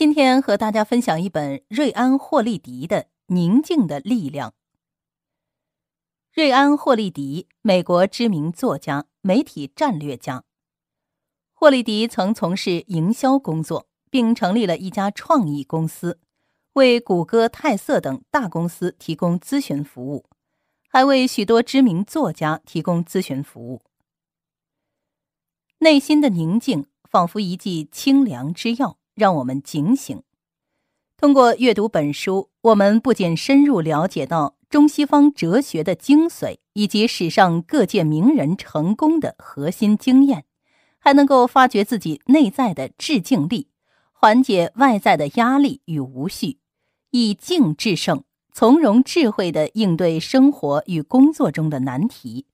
今天和大家分享一本瑞安·霍利迪的《宁静的力量》。瑞安·霍利迪，美国知名作家、媒体战略家。霍利迪曾从事营销工作，并成立了一家创意公司，为谷歌、泰瑟等大公司提供咨询服务，还为许多知名作家提供咨询服务。内心的宁静，仿佛一剂清凉之药。让我们警醒。通过阅读本书，我们不仅深入了解到中西方哲学的精髓以及史上各界名人成功的核心经验，还能够发掘自己内在的致敬力，缓解外在的压力与无序，以静制胜，从容智慧的应对生活与工作中的难题，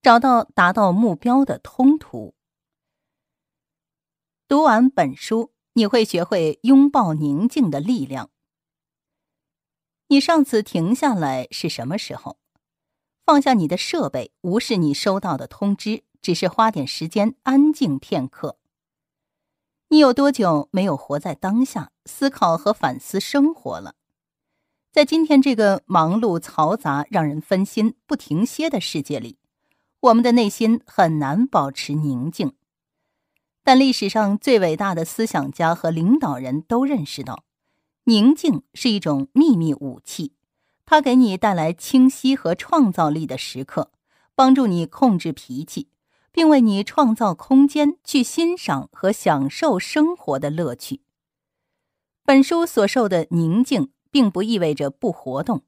找到达到目标的通途。读完本书。你会学会拥抱宁静的力量。你上次停下来是什么时候？放下你的设备，无视你收到的通知，只是花点时间安静片刻。你有多久没有活在当下，思考和反思生活了？在今天这个忙碌、嘈杂、让人分心、不停歇的世界里，我们的内心很难保持宁静。但历史上最伟大的思想家和领导人都认识到，宁静是一种秘密武器，它给你带来清晰和创造力的时刻，帮助你控制脾气，并为你创造空间去欣赏和享受生活的乐趣。本书所受的宁静，并不意味着不活动，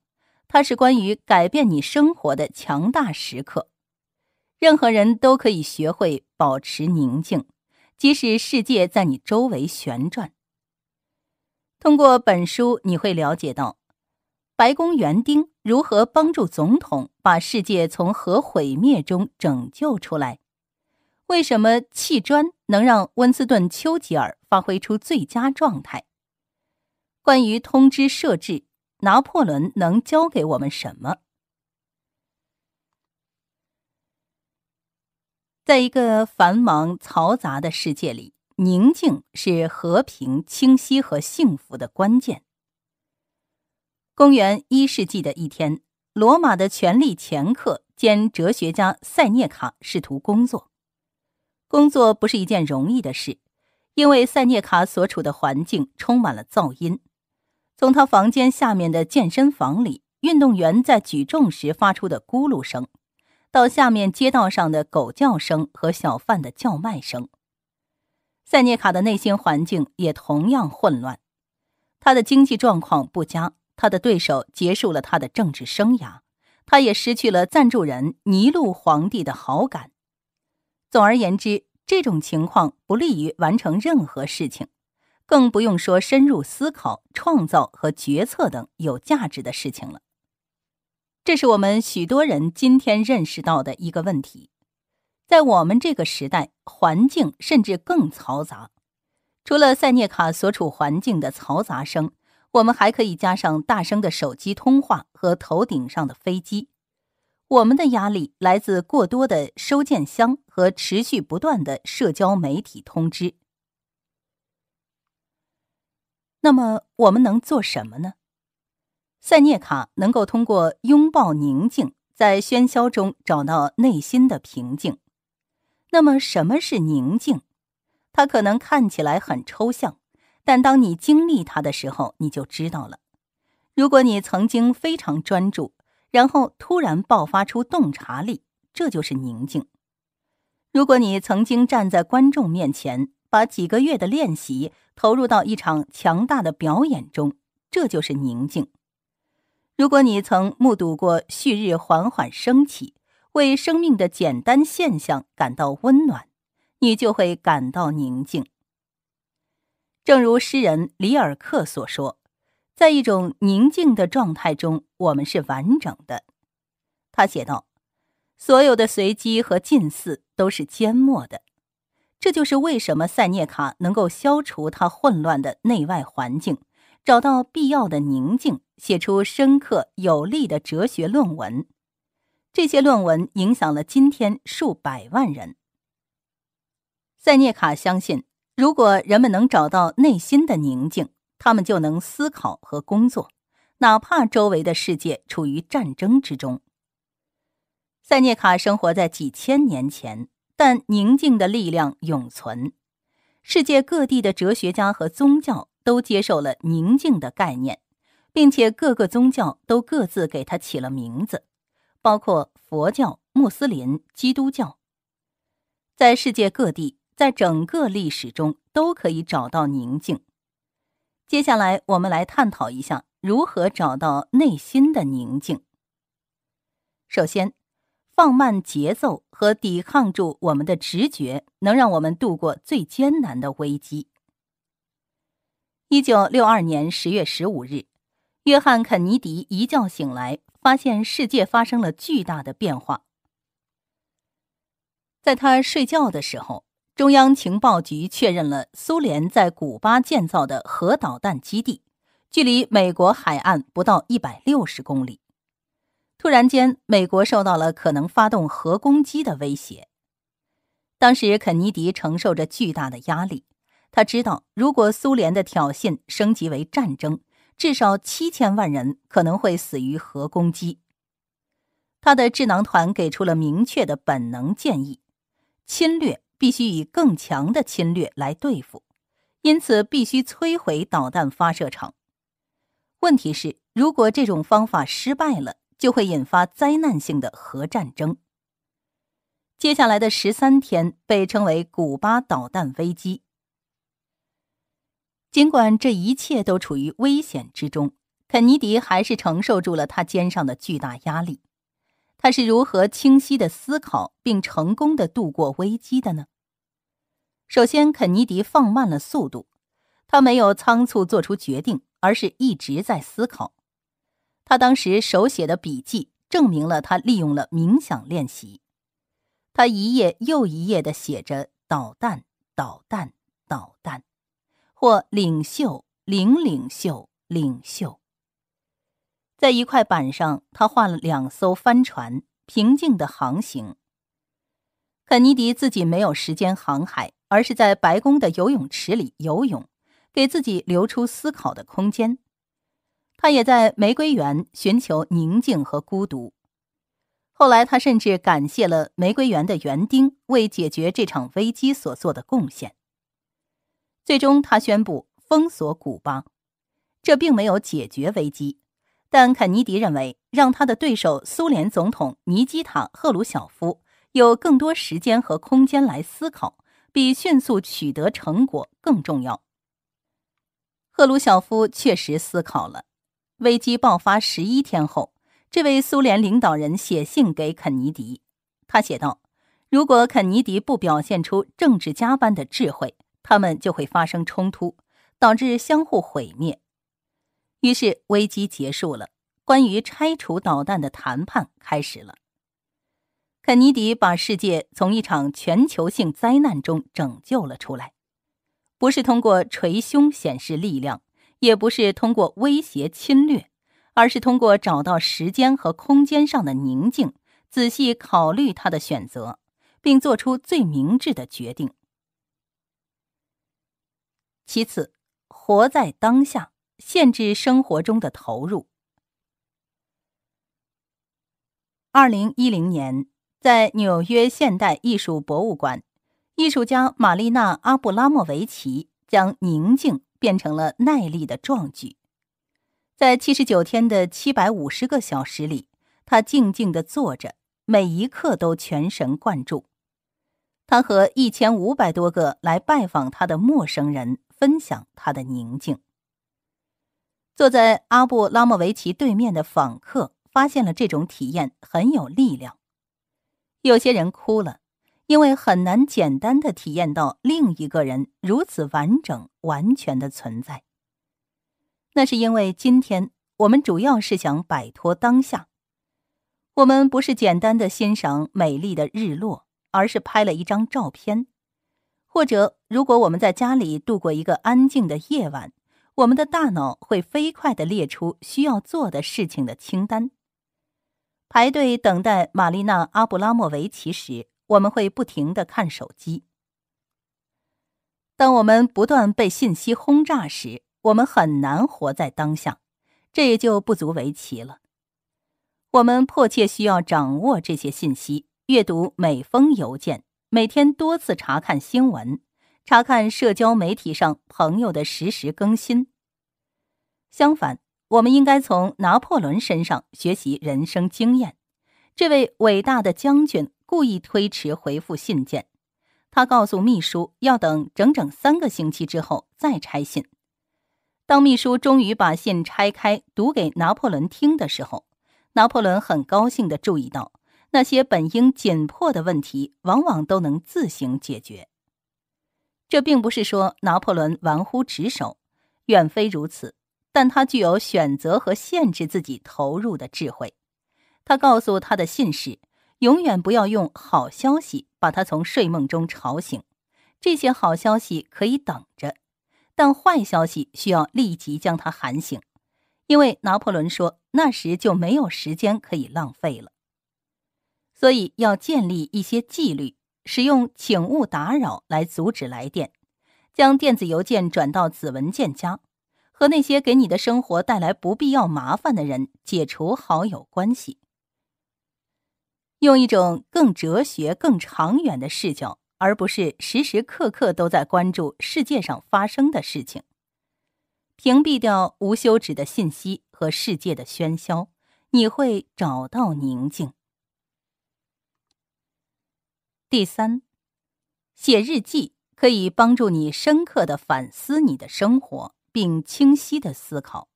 它是关于改变你生活的强大时刻。任何人都可以学会保持宁静。即使世界在你周围旋转，通过本书你会了解到，白宫园丁如何帮助总统把世界从核毁灭中拯救出来；为什么砌砖能让温斯顿·丘吉尔发挥出最佳状态；关于通知设置，拿破仑能教给我们什么。在一个繁忙嘈杂的世界里，宁静是和平、清晰和幸福的关键。公元一世纪的一天，罗马的权力掮客兼哲学家塞涅卡试图工作。工作不是一件容易的事，因为塞涅卡所处的环境充满了噪音。从他房间下面的健身房里，运动员在举重时发出的咕噜声。到下面街道上的狗叫声和小贩的叫卖声，塞涅卡的内心环境也同样混乱。他的经济状况不佳，他的对手结束了他的政治生涯，他也失去了赞助人尼禄皇帝的好感。总而言之，这种情况不利于完成任何事情，更不用说深入思考、创造和决策等有价值的事情了。这是我们许多人今天认识到的一个问题。在我们这个时代，环境甚至更嘈杂。除了塞涅卡所处环境的嘈杂声，我们还可以加上大声的手机通话和头顶上的飞机。我们的压力来自过多的收件箱和持续不断的社交媒体通知。那么，我们能做什么呢？塞涅卡能够通过拥抱宁静，在喧嚣中找到内心的平静。那么，什么是宁静？它可能看起来很抽象，但当你经历它的时候，你就知道了。如果你曾经非常专注，然后突然爆发出洞察力，这就是宁静。如果你曾经站在观众面前，把几个月的练习投入到一场强大的表演中，这就是宁静。如果你曾目睹过旭日缓缓升起，为生命的简单现象感到温暖，你就会感到宁静。正如诗人里尔克所说，在一种宁静的状态中，我们是完整的。他写道：“所有的随机和近似都是缄默的。”这就是为什么塞涅卡能够消除他混乱的内外环境。找到必要的宁静，写出深刻有力的哲学论文。这些论文影响了今天数百万人。塞涅卡相信，如果人们能找到内心的宁静，他们就能思考和工作，哪怕周围的世界处于战争之中。塞涅卡生活在几千年前，但宁静的力量永存。世界各地的哲学家和宗教。都接受了宁静的概念，并且各个宗教都各自给它起了名字，包括佛教、穆斯林、基督教，在世界各地，在整个历史中都可以找到宁静。接下来，我们来探讨一下如何找到内心的宁静。首先，放慢节奏和抵抗住我们的直觉，能让我们度过最艰难的危机。一九六二年十月十五日，约翰·肯尼迪一觉醒来，发现世界发生了巨大的变化。在他睡觉的时候，中央情报局确认了苏联在古巴建造的核导弹基地，距离美国海岸不到一百六十公里。突然间，美国受到了可能发动核攻击的威胁。当时，肯尼迪承受着巨大的压力。他知道，如果苏联的挑衅升级为战争，至少七千万人可能会死于核攻击。他的智囊团给出了明确的本能建议：侵略必须以更强的侵略来对付，因此必须摧毁导弹发射场。问题是，如果这种方法失败了，就会引发灾难性的核战争。接下来的十三天被称为古巴导弹危机。尽管这一切都处于危险之中，肯尼迪还是承受住了他肩上的巨大压力。他是如何清晰的思考并成功的度过危机的呢？首先，肯尼迪放慢了速度，他没有仓促做出决定，而是一直在思考。他当时手写的笔记证明了他利用了冥想练习。他一页又一页的写着“导弹，导弹，导弹”。或领袖，领领袖，领袖。在一块板上，他画了两艘帆船，平静的航行。肯尼迪自己没有时间航海，而是在白宫的游泳池里游泳，给自己留出思考的空间。他也在玫瑰园寻求宁静和孤独。后来，他甚至感谢了玫瑰园的园丁为解决这场危机所做的贡献。最终，他宣布封锁古巴，这并没有解决危机。但肯尼迪认为，让他的对手苏联总统尼基塔·赫鲁晓夫有更多时间和空间来思考，比迅速取得成果更重要。赫鲁晓夫确实思考了。危机爆发十一天后，这位苏联领导人写信给肯尼迪，他写道：“如果肯尼迪不表现出政治家般的智慧。”他们就会发生冲突，导致相互毁灭。于是危机结束了，关于拆除导弹的谈判开始了。肯尼迪把世界从一场全球性灾难中拯救了出来，不是通过捶胸显示力量，也不是通过威胁侵略，而是通过找到时间和空间上的宁静，仔细考虑他的选择，并做出最明智的决定。其次，活在当下，限制生活中的投入。二零一零年，在纽约现代艺术博物馆，艺术家玛丽娜·阿布拉莫维奇将宁静变成了耐力的壮举。在七十九天的七百五十个小时里，他静静的坐着，每一刻都全神贯注。他和一千五百多个来拜访他的陌生人。分享他的宁静。坐在阿布拉莫维奇对面的访客发现了这种体验很有力量。有些人哭了，因为很难简单的体验到另一个人如此完整、完全的存在。那是因为今天我们主要是想摆脱当下，我们不是简单的欣赏美丽的日落，而是拍了一张照片。或者，如果我们在家里度过一个安静的夜晚，我们的大脑会飞快的列出需要做的事情的清单。排队等待玛丽娜·阿布拉莫维奇时，我们会不停的看手机。当我们不断被信息轰炸时，我们很难活在当下，这也就不足为奇了。我们迫切需要掌握这些信息，阅读每封邮件。每天多次查看新闻，查看社交媒体上朋友的实时更新。相反，我们应该从拿破仑身上学习人生经验。这位伟大的将军故意推迟回复信件，他告诉秘书要等整整三个星期之后再拆信。当秘书终于把信拆开读给拿破仑听的时候，拿破仑很高兴的注意到。那些本应紧迫的问题，往往都能自行解决。这并不是说拿破仑玩忽职守，远非如此。但他具有选择和限制自己投入的智慧。他告诉他的信使：“永远不要用好消息把他从睡梦中吵醒。这些好消息可以等着，但坏消息需要立即将他喊醒，因为拿破仑说那时就没有时间可以浪费了。”所以要建立一些纪律，使用“请勿打扰”来阻止来电，将电子邮件转到子文件夹，和那些给你的生活带来不必要麻烦的人解除好友关系。用一种更哲学、更长远的视角，而不是时时刻刻都在关注世界上发生的事情，屏蔽掉无休止的信息和世界的喧嚣，你会找到宁静。第三，写日记可以帮助你深刻的反思你的生活，并清晰的思考。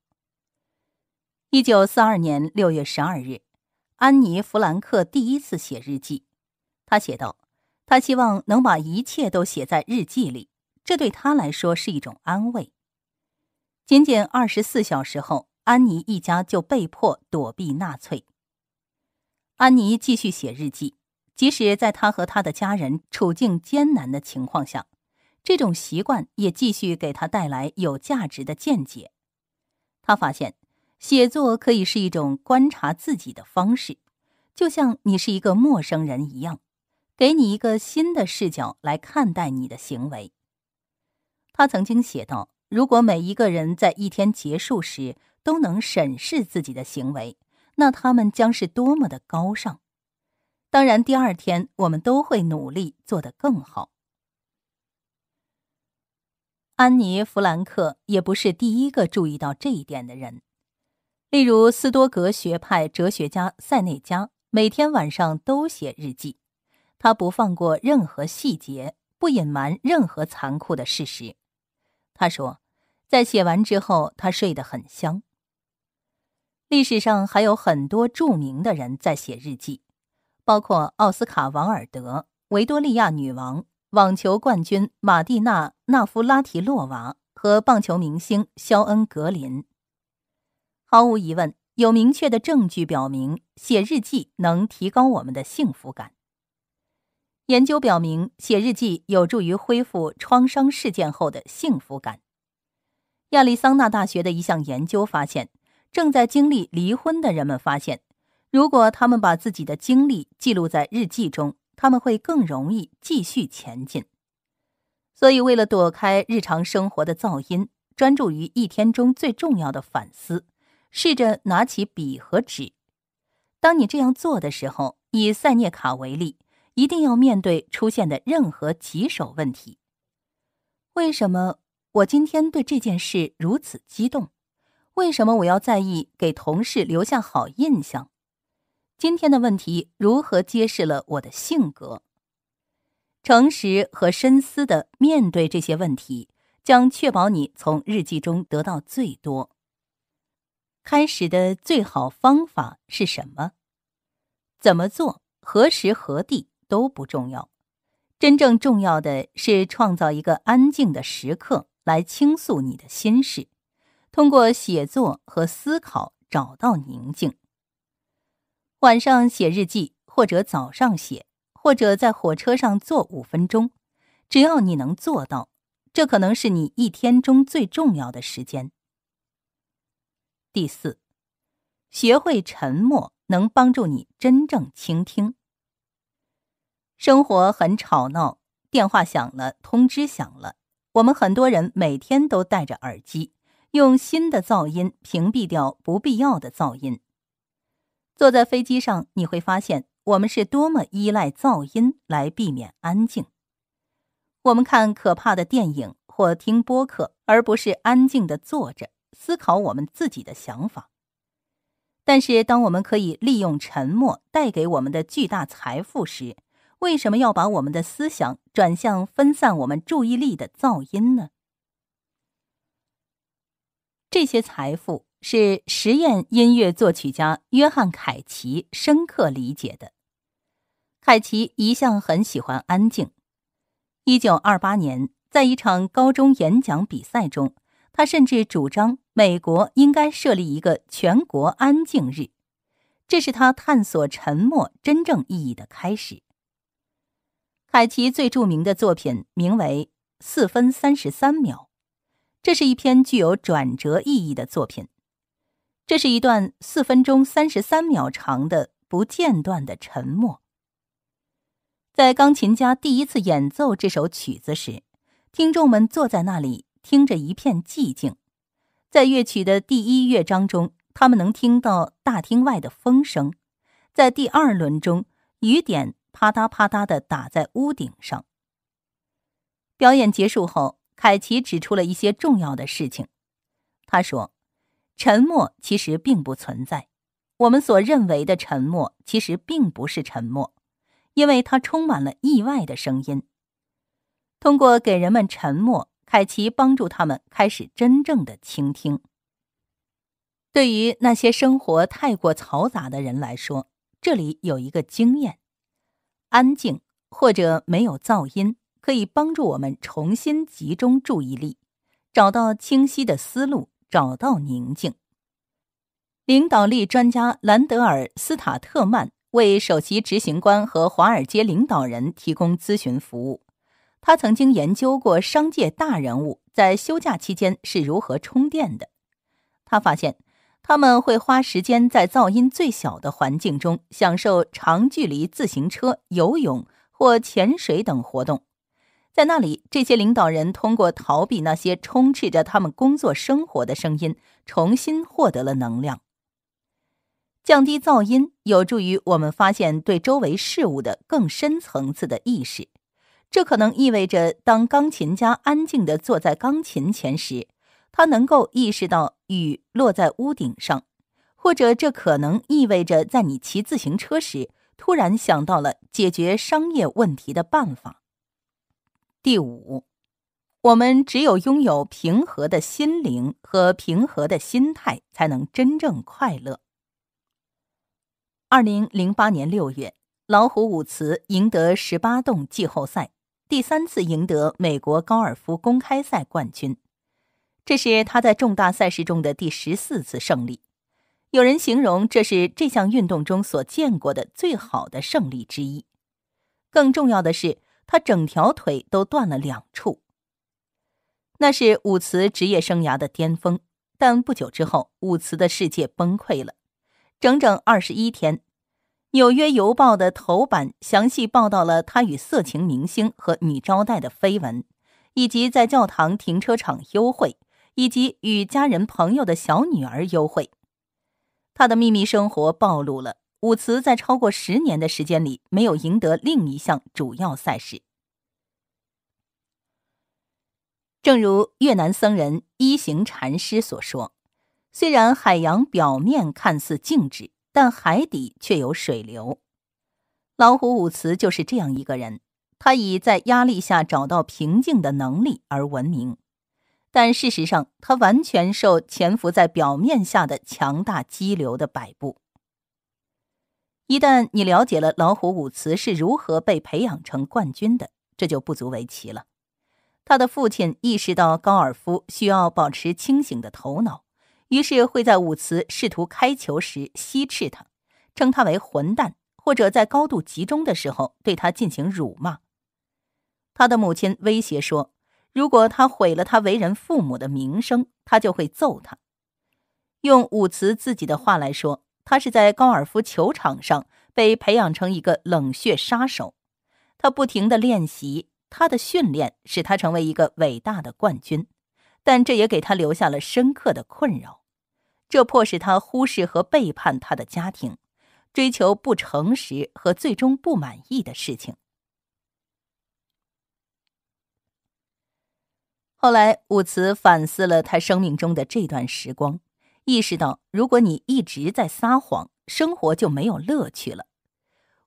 一九四二年六月十二日，安妮·弗兰克第一次写日记，她写道：“她希望能把一切都写在日记里，这对她来说是一种安慰。”仅仅二十四小时后，安妮一家就被迫躲避纳粹。安妮继续写日记。即使在他和他的家人处境艰难的情况下，这种习惯也继续给他带来有价值的见解。他发现，写作可以是一种观察自己的方式，就像你是一个陌生人一样，给你一个新的视角来看待你的行为。他曾经写道：“如果每一个人在一天结束时都能审视自己的行为，那他们将是多么的高尚。”当然，第二天我们都会努力做得更好。安妮·弗兰克也不是第一个注意到这一点的人。例如，斯多格学派哲学家塞内加每天晚上都写日记，他不放过任何细节，不隐瞒任何残酷的事实。他说，在写完之后，他睡得很香。历史上还有很多著名的人在写日记。包括奥斯卡·王尔德、维多利亚女王、网球冠军马蒂娜·纳夫拉提洛娃和棒球明星肖恩·格林。毫无疑问，有明确的证据表明，写日记能提高我们的幸福感。研究表明，写日记有助于恢复创伤事件后的幸福感。亚利桑那大学的一项研究发现，正在经历离婚的人们发现。如果他们把自己的经历记录在日记中，他们会更容易继续前进。所以，为了躲开日常生活的噪音，专注于一天中最重要的反思，试着拿起笔和纸。当你这样做的时候，以塞涅卡为例，一定要面对出现的任何棘手问题：为什么我今天对这件事如此激动？为什么我要在意给同事留下好印象？今天的问题如何揭示了我的性格？诚实和深思的面对这些问题，将确保你从日记中得到最多。开始的最好方法是什么？怎么做？何时何地都不重要，真正重要的是创造一个安静的时刻来倾诉你的心事，通过写作和思考找到宁静。晚上写日记，或者早上写，或者在火车上坐五分钟，只要你能做到，这可能是你一天中最重要的时间。第四，学会沉默，能帮助你真正倾听。生活很吵闹，电话响了，通知响了，我们很多人每天都戴着耳机，用新的噪音屏蔽掉不必要的噪音。坐在飞机上，你会发现我们是多么依赖噪音来避免安静。我们看可怕的电影或听播客，而不是安静的坐着思考我们自己的想法。但是，当我们可以利用沉默带给我们的巨大财富时，为什么要把我们的思想转向分散我们注意力的噪音呢？这些财富。是实验音乐作曲家约翰·凯奇深刻理解的。凯奇一向很喜欢安静。一九二八年，在一场高中演讲比赛中，他甚至主张美国应该设立一个全国安静日。这是他探索沉默真正意义的开始。凯奇最著名的作品名为《四分三十三秒》，这是一篇具有转折意义的作品。这是一段四分钟三十三秒长的不间断的沉默。在钢琴家第一次演奏这首曲子时，听众们坐在那里听着一片寂静。在乐曲的第一乐章中，他们能听到大厅外的风声；在第二轮中，雨点啪嗒啪嗒地打在屋顶上。表演结束后，凯奇指出了一些重要的事情。他说。沉默其实并不存在，我们所认为的沉默其实并不是沉默，因为它充满了意外的声音。通过给人们沉默，凯奇帮助他们开始真正的倾听。对于那些生活太过嘈杂的人来说，这里有一个经验：安静或者没有噪音，可以帮助我们重新集中注意力，找到清晰的思路。找到宁静。领导力专家兰德尔·斯塔特曼为首席执行官和华尔街领导人提供咨询服务。他曾经研究过商界大人物在休假期间是如何充电的。他发现，他们会花时间在噪音最小的环境中，享受长距离自行车、游泳或潜水等活动。在那里，这些领导人通过逃避那些充斥着他们工作生活的声音，重新获得了能量。降低噪音有助于我们发现对周围事物的更深层次的意识。这可能意味着，当钢琴家安静的坐在钢琴前时，他能够意识到雨落在屋顶上；或者这可能意味着，在你骑自行车时，突然想到了解决商业问题的办法。第五，我们只有拥有平和的心灵和平和的心态，才能真正快乐。二零零八年六月，老虎伍兹赢得十八洞季后赛，第三次赢得美国高尔夫公开赛冠军，这是他在重大赛事中的第十四次胜利。有人形容这是这项运动中所见过的最好的胜利之一。更重要的是。他整条腿都断了两处，那是伍兹职业生涯的巅峰，但不久之后，伍兹的世界崩溃了，整整二十一天。《纽约邮报》的头版详细报道了他与色情明星和女招待的绯闻，以及在教堂停车场幽会，以及与家人朋友的小女儿幽会，他的秘密生活暴露了。武慈在超过十年的时间里没有赢得另一项主要赛事。正如越南僧人一行禅师所说：“虽然海洋表面看似静止，但海底却有水流。老虎武慈就是这样一个人，他以在压力下找到平静的能力而闻名，但事实上，他完全受潜伏在表面下的强大激流的摆布。”一旦你了解了老虎伍兹是如何被培养成冠军的，这就不足为奇了。他的父亲意识到高尔夫需要保持清醒的头脑，于是会在伍兹试图开球时奚斥他，称他为混蛋，或者在高度集中的时候对他进行辱骂。他的母亲威胁说，如果他毁了他为人父母的名声，他就会揍他。用伍兹自己的话来说。他是在高尔夫球场上被培养成一个冷血杀手，他不停的练习，他的训练使他成为一个伟大的冠军，但这也给他留下了深刻的困扰，这迫使他忽视和背叛他的家庭，追求不诚实和最终不满意的事情。后来，伍兹反思了他生命中的这段时光。意识到，如果你一直在撒谎，生活就没有乐趣了。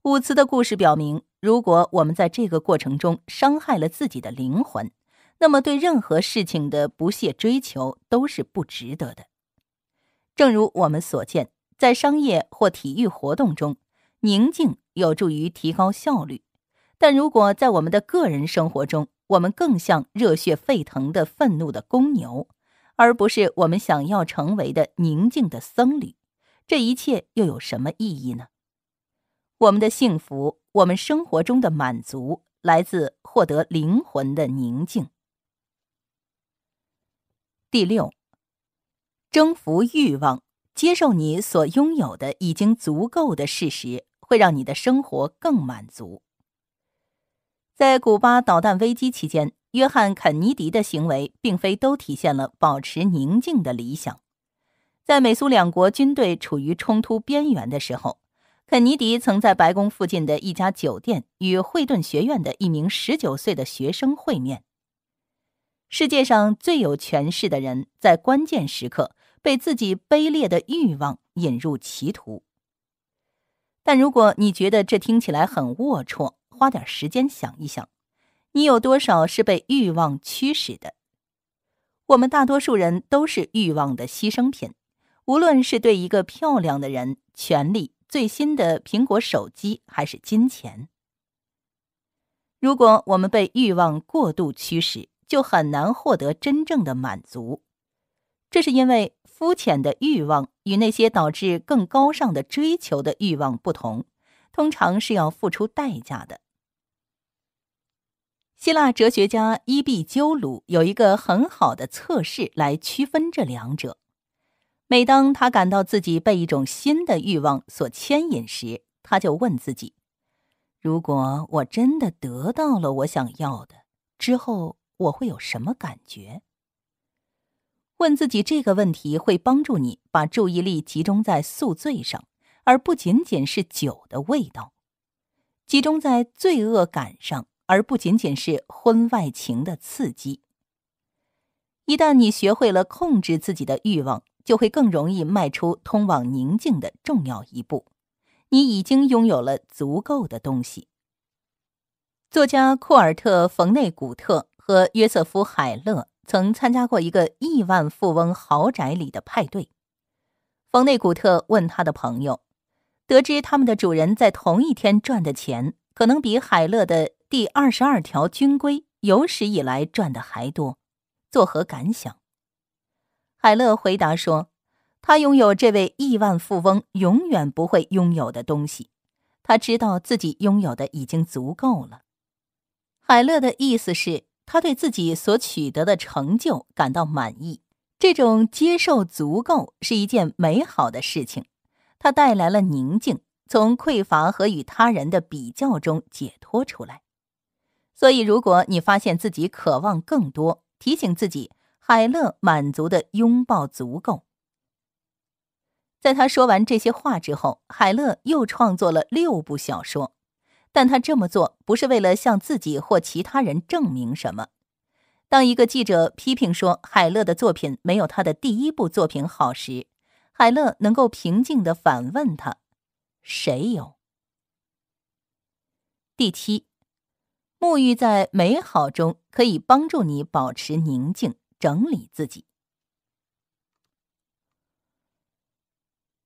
伍兹的故事表明，如果我们在这个过程中伤害了自己的灵魂，那么对任何事情的不懈追求都是不值得的。正如我们所见，在商业或体育活动中，宁静有助于提高效率；但如果在我们的个人生活中，我们更像热血沸腾的愤怒的公牛。而不是我们想要成为的宁静的僧侣，这一切又有什么意义呢？我们的幸福，我们生活中的满足，来自获得灵魂的宁静。第六，征服欲望，接受你所拥有的已经足够的事实，会让你的生活更满足。在古巴导弹危机期间。约翰·肯尼迪的行为并非都体现了保持宁静的理想。在美苏两国军队处于冲突边缘的时候，肯尼迪曾在白宫附近的一家酒店与惠顿学院的一名十九岁的学生会面。世界上最有权势的人在关键时刻被自己卑劣的欲望引入歧途。但如果你觉得这听起来很龌龊，花点时间想一想。你有多少是被欲望驱使的？我们大多数人都是欲望的牺牲品，无论是对一个漂亮的人、权力、最新的苹果手机，还是金钱。如果我们被欲望过度驱使，就很难获得真正的满足。这是因为肤浅的欲望与那些导致更高尚的追求的欲望不同，通常是要付出代价的。希腊哲学家伊壁鸠鲁有一个很好的测试来区分这两者。每当他感到自己被一种新的欲望所牵引时，他就问自己：“如果我真的得到了我想要的，之后我会有什么感觉？”问自己这个问题会帮助你把注意力集中在宿醉上，而不仅仅是酒的味道，集中在罪恶感上。而不仅仅是婚外情的刺激。一旦你学会了控制自己的欲望，就会更容易迈出通往宁静的重要一步。你已经拥有了足够的东西。作家库尔特·冯内古特和约瑟夫·海勒曾参加过一个亿万富翁豪宅里的派对。冯内古特问他的朋友，得知他们的主人在同一天赚的钱可能比海勒的。第二十二条军规有史以来赚的还多，作何感想？海勒回答说：“他拥有这位亿万富翁永远不会拥有的东西，他知道自己拥有的已经足够了。”海勒的意思是他对自己所取得的成就感到满意，这种接受足够是一件美好的事情，它带来了宁静，从匮乏和与他人的比较中解脱出来。所以，如果你发现自己渴望更多，提醒自己，海乐满足的拥抱足够。在他说完这些话之后，海乐又创作了六部小说，但他这么做不是为了向自己或其他人证明什么。当一个记者批评说海乐的作品没有他的第一部作品好时，海乐能够平静的反问他：“谁有？”第七。沐浴在美好中，可以帮助你保持宁静，整理自己。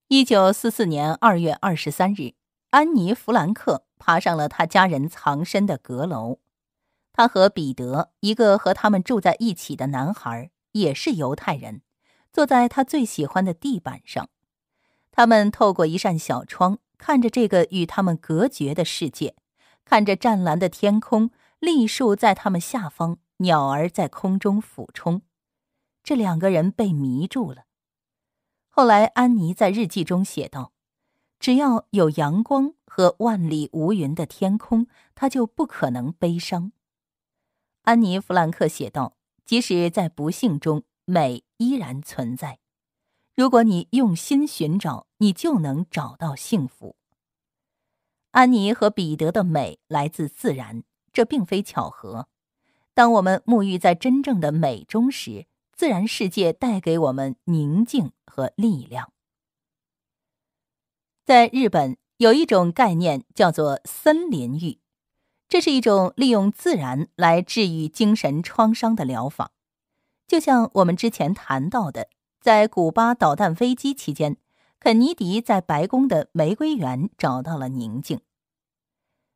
一九四四年二月二十三日，安妮·弗兰克爬上了她家人藏身的阁楼。他和彼得，一个和他们住在一起的男孩，也是犹太人，坐在他最喜欢的地板上。他们透过一扇小窗看着这个与他们隔绝的世界。看着湛蓝的天空，栗树在他们下方，鸟儿在空中俯冲，这两个人被迷住了。后来，安妮在日记中写道：“只要有阳光和万里无云的天空，他就不可能悲伤。”安妮·弗兰克写道：“即使在不幸中，美依然存在。如果你用心寻找，你就能找到幸福。”安妮和彼得的美来自自然，这并非巧合。当我们沐浴在真正的美中时，自然世界带给我们宁静和力量。在日本，有一种概念叫做“森林浴”，这是一种利用自然来治愈精神创伤的疗法。就像我们之前谈到的，在古巴导弹危机期间。肯尼迪在白宫的玫瑰园找到了宁静。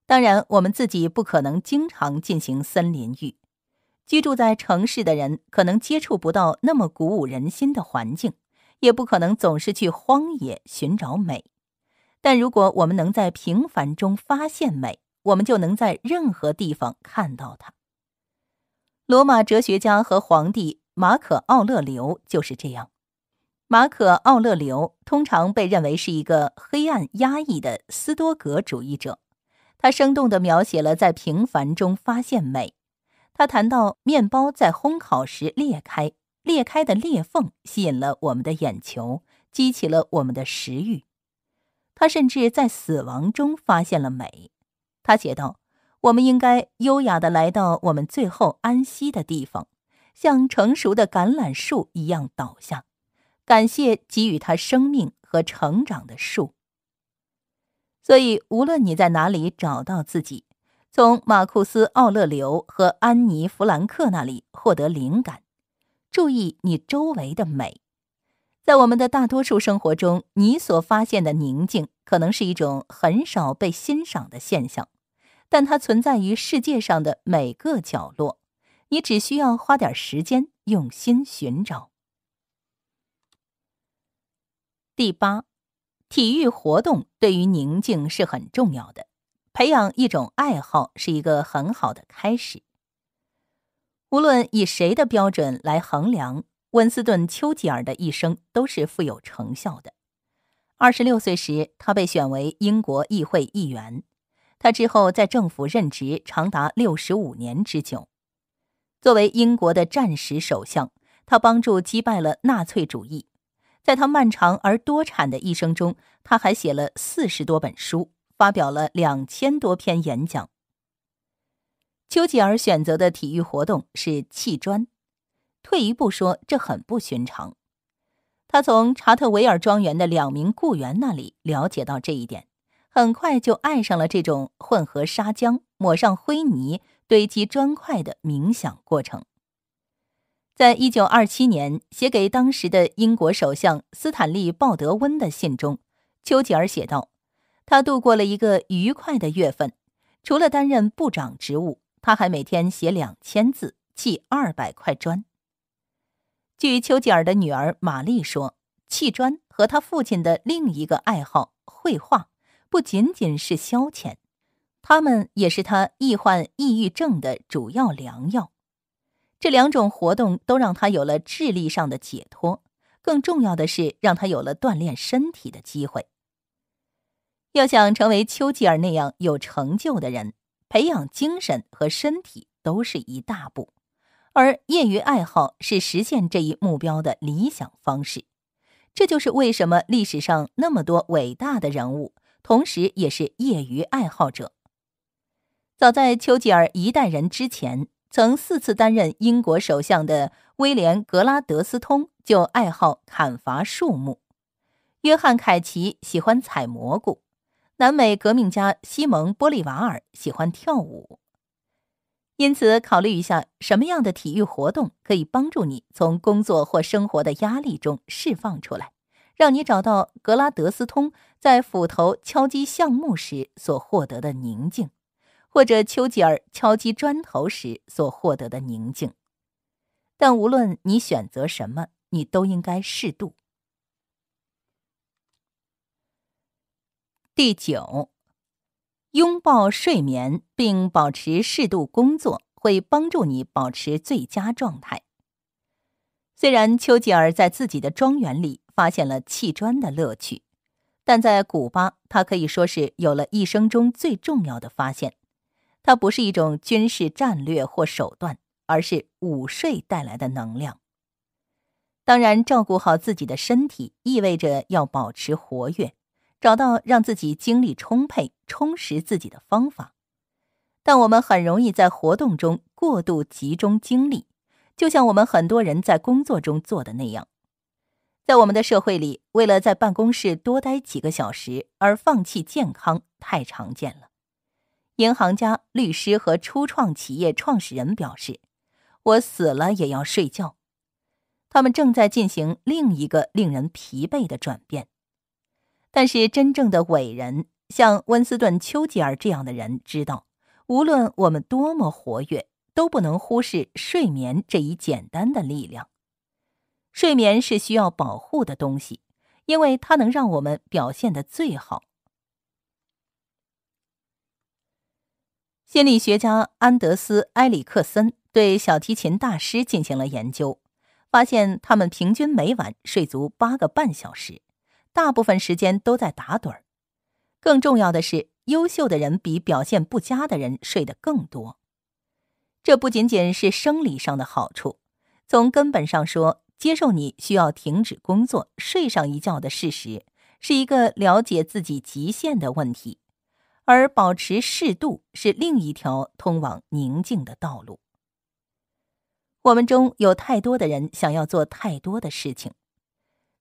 当然，我们自己不可能经常进行森林浴，居住在城市的人可能接触不到那么鼓舞人心的环境，也不可能总是去荒野寻找美。但如果我们能在平凡中发现美，我们就能在任何地方看到它。罗马哲学家和皇帝马可·奥勒留就是这样。马可·奥勒留通常被认为是一个黑暗压抑的斯多格主义者。他生动地描写了在平凡中发现美。他谈到面包在烘烤时裂开，裂开的裂缝吸引了我们的眼球，激起了我们的食欲。他甚至在死亡中发现了美。他写道：“我们应该优雅地来到我们最后安息的地方，像成熟的橄榄树一样倒下。”感谢给予他生命和成长的树。所以，无论你在哪里找到自己，从马库斯·奥勒留和安妮·弗兰克那里获得灵感，注意你周围的美。在我们的大多数生活中，你所发现的宁静可能是一种很少被欣赏的现象，但它存在于世界上的每个角落。你只需要花点时间，用心寻找。第八，体育活动对于宁静是很重要的。培养一种爱好是一个很好的开始。无论以谁的标准来衡量，温斯顿·丘吉尔的一生都是富有成效的。二十六岁时，他被选为英国议会议员。他之后在政府任职长达六十五年之久。作为英国的战时首相，他帮助击败了纳粹主义。在他漫长而多产的一生中，他还写了四十多本书，发表了两千多篇演讲。丘吉尔选择的体育活动是砌砖，退一步说，这很不寻常。他从查特维尔庄园的两名雇员那里了解到这一点，很快就爱上了这种混合砂浆、抹上灰泥、堆积砖块的冥想过程。在一九二七年写给当时的英国首相斯坦利·鲍德温的信中，丘吉尔写道：“他度过了一个愉快的月份，除了担任部长职务，他还每天写两千字，砌二百块砖。”据丘吉尔的女儿玛丽说，砌砖和他父亲的另一个爱好——绘画，不仅仅是消遣，他们也是他易患抑郁症的主要良药。这两种活动都让他有了智力上的解脱，更重要的是让他有了锻炼身体的机会。要想成为丘吉尔那样有成就的人，培养精神和身体都是一大步，而业余爱好是实现这一目标的理想方式。这就是为什么历史上那么多伟大的人物同时也是业余爱好者。早在丘吉尔一代人之前。曾四次担任英国首相的威廉·格拉德斯通就爱好砍伐树木，约翰·凯奇喜欢采蘑菇，南美革命家西蒙·玻利瓦尔喜欢跳舞。因此，考虑一下什么样的体育活动可以帮助你从工作或生活的压力中释放出来，让你找到格拉德斯通在斧头敲击橡木时所获得的宁静。或者丘吉尔敲击砖头时所获得的宁静，但无论你选择什么，你都应该适度。第九，拥抱睡眠并保持适度工作，会帮助你保持最佳状态。虽然丘吉尔在自己的庄园里发现了砌砖的乐趣，但在古巴，他可以说是有了一生中最重要的发现。它不是一种军事战略或手段，而是午睡带来的能量。当然，照顾好自己的身体意味着要保持活跃，找到让自己精力充沛、充实自己的方法。但我们很容易在活动中过度集中精力，就像我们很多人在工作中做的那样。在我们的社会里，为了在办公室多待几个小时而放弃健康，太常见了。银行家、律师和初创企业创始人表示：“我死了也要睡觉。”他们正在进行另一个令人疲惫的转变。但是，真正的伟人，像温斯顿·丘吉尔这样的人，知道，无论我们多么活跃，都不能忽视睡眠这一简单的力量。睡眠是需要保护的东西，因为它能让我们表现的最好。心理学家安德斯·埃里克森对小提琴大师进行了研究，发现他们平均每晚睡足八个半小时，大部分时间都在打盹儿。更重要的是，优秀的人比表现不佳的人睡得更多。这不仅仅是生理上的好处，从根本上说，接受你需要停止工作、睡上一觉的事实，是一个了解自己极限的问题。而保持适度是另一条通往宁静的道路。我们中有太多的人想要做太多的事情。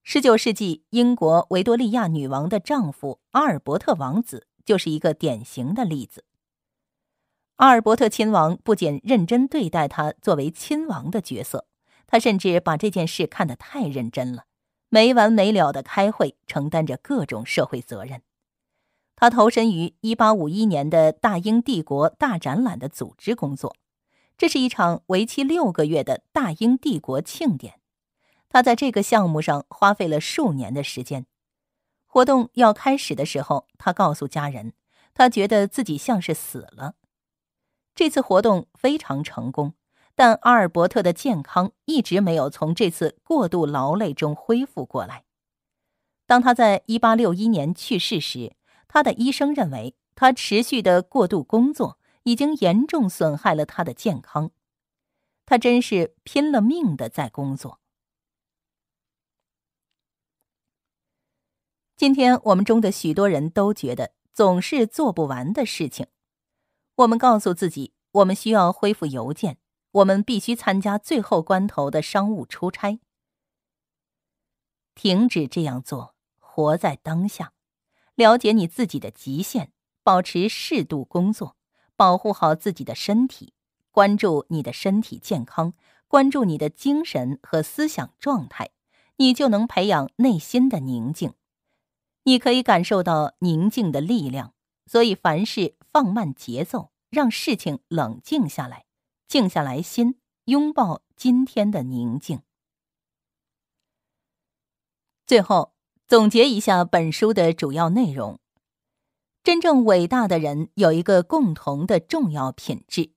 十九世纪英国维多利亚女王的丈夫阿尔伯特王子就是一个典型的例子。阿尔伯特亲王不仅认真对待他作为亲王的角色，他甚至把这件事看得太认真了，没完没了的开会，承担着各种社会责任。他投身于一八五一年的大英帝国大展览的组织工作，这是一场为期六个月的大英帝国庆典。他在这个项目上花费了数年的时间。活动要开始的时候，他告诉家人，他觉得自己像是死了。这次活动非常成功，但阿尔伯特的健康一直没有从这次过度劳累中恢复过来。当他在一八六一年去世时，他的医生认为，他持续的过度工作已经严重损害了他的健康。他真是拼了命的在工作。今天我们中的许多人都觉得总是做不完的事情。我们告诉自己，我们需要恢复邮件，我们必须参加最后关头的商务出差。停止这样做，活在当下。了解你自己的极限，保持适度工作，保护好自己的身体，关注你的身体健康，关注你的精神和思想状态，你就能培养内心的宁静。你可以感受到宁静的力量，所以凡事放慢节奏，让事情冷静下来，静下来心，拥抱今天的宁静。最后。总结一下本书的主要内容：真正伟大的人有一个共同的重要品质，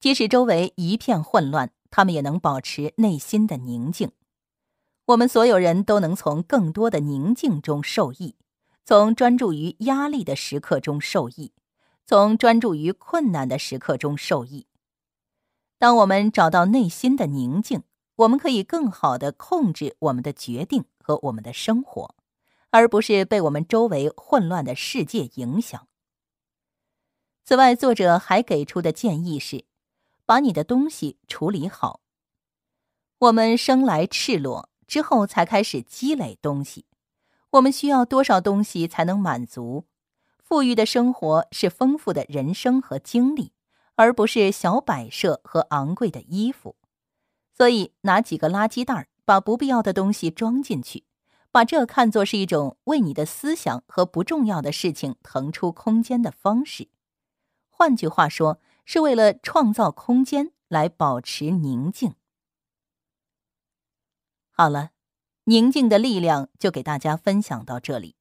即使周围一片混乱，他们也能保持内心的宁静。我们所有人都能从更多的宁静中受益，从专注于压力的时刻中受益，从专注于困难的时刻中受益。当我们找到内心的宁静，我们可以更好地控制我们的决定和我们的生活。而不是被我们周围混乱的世界影响。此外，作者还给出的建议是：把你的东西处理好。我们生来赤裸，之后才开始积累东西。我们需要多少东西才能满足？富裕的生活是丰富的人生和经历，而不是小摆设和昂贵的衣服。所以，拿几个垃圾袋，把不必要的东西装进去。把这看作是一种为你的思想和不重要的事情腾出空间的方式，换句话说，是为了创造空间来保持宁静。好了，宁静的力量就给大家分享到这里。